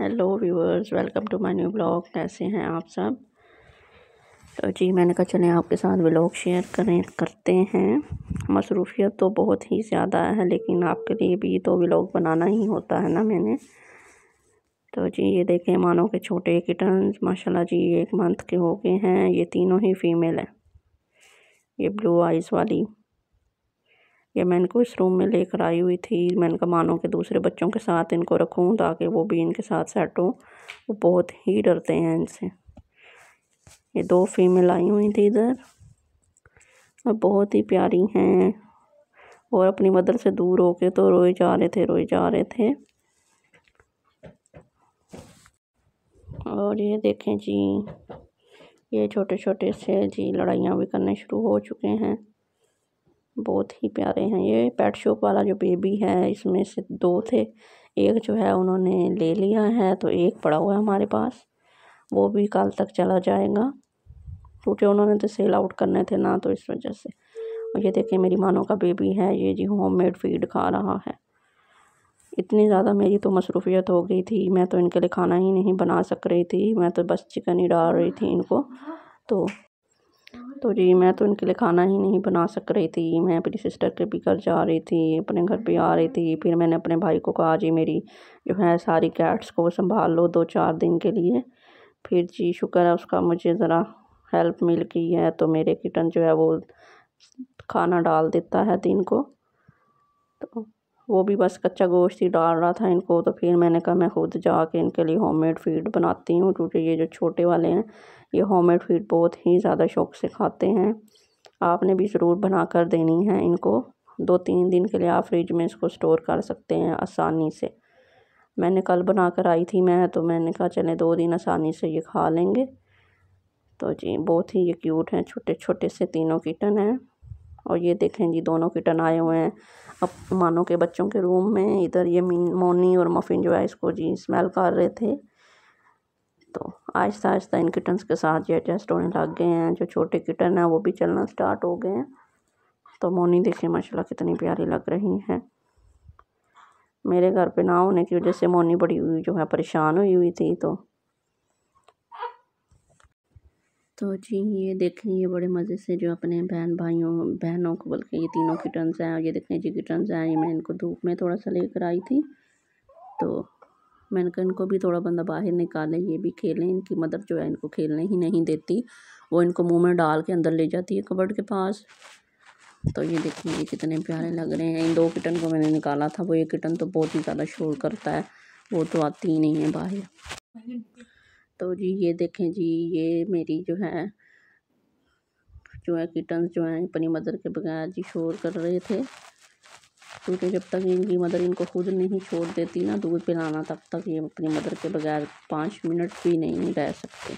hello viewers welcome to my new blog कैसे हैं आप सब तो जी मैंने कहा चलें आपके साथ ब्लॉग शेयर करें करते हैं मसरूफियत तो बहुत ही ज़्यादा है लेकिन आपके लिए भी तो ब्लॉग बनाना ही होता है ना मैंने तो जी ये देखें मानो के छोटे किटन माशाल्लाह जी एक मंथ के हो गए हैं ये तीनों ही फीमेल हैं ये ब्लू आइज़ वाली ये मैं इनको इस रूम में लेकर आई हुई थी मैं इनका मानो कि दूसरे बच्चों के साथ इनको रखूँ ताकि वो भी इनके साथ सेट हों वो बहुत ही डरते हैं इनसे ये दो फीमेल आई हुई थी इधर और बहुत ही प्यारी हैं और अपनी मदर से दूर होके तो रोए जा रहे थे रोए जा रहे थे और ये देखें जी ये छोटे छोटे से जी लड़ाइयाँ भी करने शुरू हो चुके हैं बहुत ही प्यारे हैं ये पेट शॉप वाला जो बेबी है इसमें से दो थे एक जो है उन्होंने ले लिया है तो एक पड़ा हुआ है हमारे पास वो भी कल तक चला जाएगा क्योंकि उन्होंने तो सेल आउट करने थे ना तो इस वजह से और ये देखिए मेरी मानों का बेबी है ये जी होममेड फीड खा रहा है इतनी ज़्यादा मेरी तो मसरूफियत हो गई थी मैं तो इनके लिए खाना ही नहीं बना सक रही थी मैं तो बस चिकन ही डाल रही थी इनको तो तो जी मैं तो उनके लिए खाना ही नहीं बना सक रही थी मैं अपनी सिस्टर के भी घर जा रही थी अपने घर भी आ रही थी फिर मैंने अपने भाई को कहा जी मेरी जो है सारी कैट्स को संभाल लो दो चार दिन के लिए फिर जी शुक्र है उसका मुझे ज़रा हेल्प मिल गई है तो मेरे किटन जो है वो खाना डाल देता है दिन को तो वो भी बस कच्चा गोश्त ही डाल रहा था इनको तो फिर मैंने कहा मैं खुद जाके इनके लिए होममेड फीड बनाती हूँ क्योंकि ये जो छोटे वाले हैं ये होममेड फीड बहुत ही ज़्यादा शौक से खाते हैं आपने भी ज़रूर बना कर देनी है इनको दो तीन दिन के लिए आप फ्रिज में इसको स्टोर कर सकते हैं आसानी से मैंने कल बना कर आई थी मैं तो मैंने कहा चले दो दिन आसानी से ये खा लेंगे तो जी बहुत ही ये क्यूट हैं छोटे छोटे से तीनों किटन हैं और ये देखें जी दोनों किटन आए हुए हैं मानो के बच्चों के रूम में इधर ये मोनी और मफिन जो है इसको जी स्मेल कर रहे थे तो आहिस्ता आहिस्ता इन किटन्स के साथ ये एडजस्ट होने लग गए हैं जो छोटे किटन हैं वो भी चलना स्टार्ट हो गए हैं तो मोनी देखिए माशाल्लाह कितनी प्यारी लग रही हैं मेरे घर पे ना होने की वजह से मोनी बड़ी जो है परेशान हुई हुई थी तो तो जी ये देखें ये बड़े मज़े से जो अपने बहन भाइयों बहनों को बल्कि ये तीनों किटन्स हैं और ये देखें जी किटन्स हैं ये मैं इनको धूप में थोड़ा सा लेकर आई थी तो मैंने कहा इनको भी थोड़ा बंदा बाहर निकाले ये भी खेलें इनकी मदर जो है इनको खेलने ही नहीं देती वो इनको मुँह में डाल के अंदर ले जाती है कबर्ड के पास तो ये देखें ये कितने प्यारे लग रहे हैं इन दो किटन को मैंने निकाला था वो ये किटन तो बहुत ही ज़्यादा शोर करता है वो तो आती ही नहीं है बाहर तो जी ये देखें जी ये मेरी जो है जो है किटन्स जो हैं अपनी मदर के बगैर जी शोर कर रहे थे क्योंकि जब तक इनकी मदर इनको खुद नहीं छोड़ देती ना दूध पिलाना तब तक ये अपनी मदर के बगैर पाँच मिनट भी नहीं रह सकते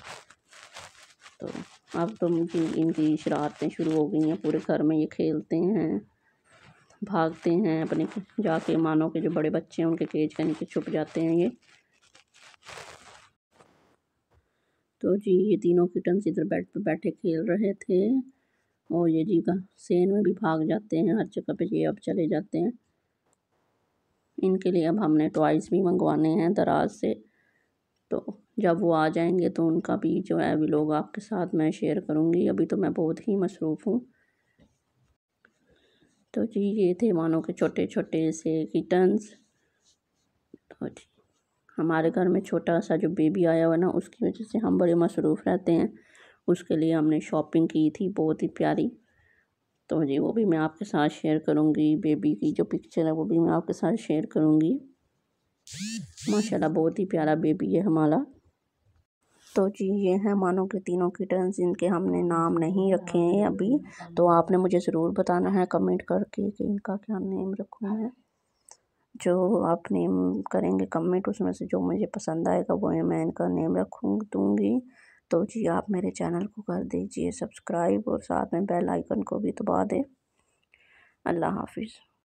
तो अब तो मुझे इनकी शरारतें शुरू हो गई हैं पूरे घर में ये खेलते हैं भागते हैं अपने जाके मानो के जो बड़े बच्चे हैं उनके केज के नीचे छुप जाते हैं ये तो जी ये तीनों किटन्स इधर बेड पे बैठे खेल रहे थे और ये जी का सेन में भी भाग जाते हैं हर जगह पे ये अब चले जाते हैं इनके लिए अब हमने टॉयज़ भी मंगवाने हैं दराज से तो जब वो आ जाएंगे तो उनका भी जो है अभी लोग आपके साथ मैं शेयर करूँगी अभी तो मैं बहुत ही मसरूफ़ हूँ तो जी ये थे मानो के छोटे छोटे से किटन्स तो जी हमारे घर में छोटा सा जो बेबी आया हुआ ना उसकी वजह से हम बड़े मसरूफ़ रहते हैं उसके लिए हमने शॉपिंग की थी बहुत ही प्यारी तो जी वो भी मैं आपके साथ शेयर करूँगी बेबी की जो पिक्चर है वो भी मैं आपके साथ शेयर करूँगी माशाल्लाह बहुत ही प्यारा बेबी है हमारा तो जी ये है मानो के तीनों किटन्स इनके हमने नाम नहीं रखे हैं अभी तो आपने मुझे ज़रूर बताना है कमेंट करके कि इनका क्या नेम रखूँ मैं जो आप नेम करेंगे कमेंट उसमें से जो मुझे पसंद आएगा वो मैं इनका नेम रखूँ दूँगी तो जी आप मेरे चैनल को कर दीजिए सब्सक्राइब और साथ में बेल आइकन को भी दबा दें अल्लाह हाफिज़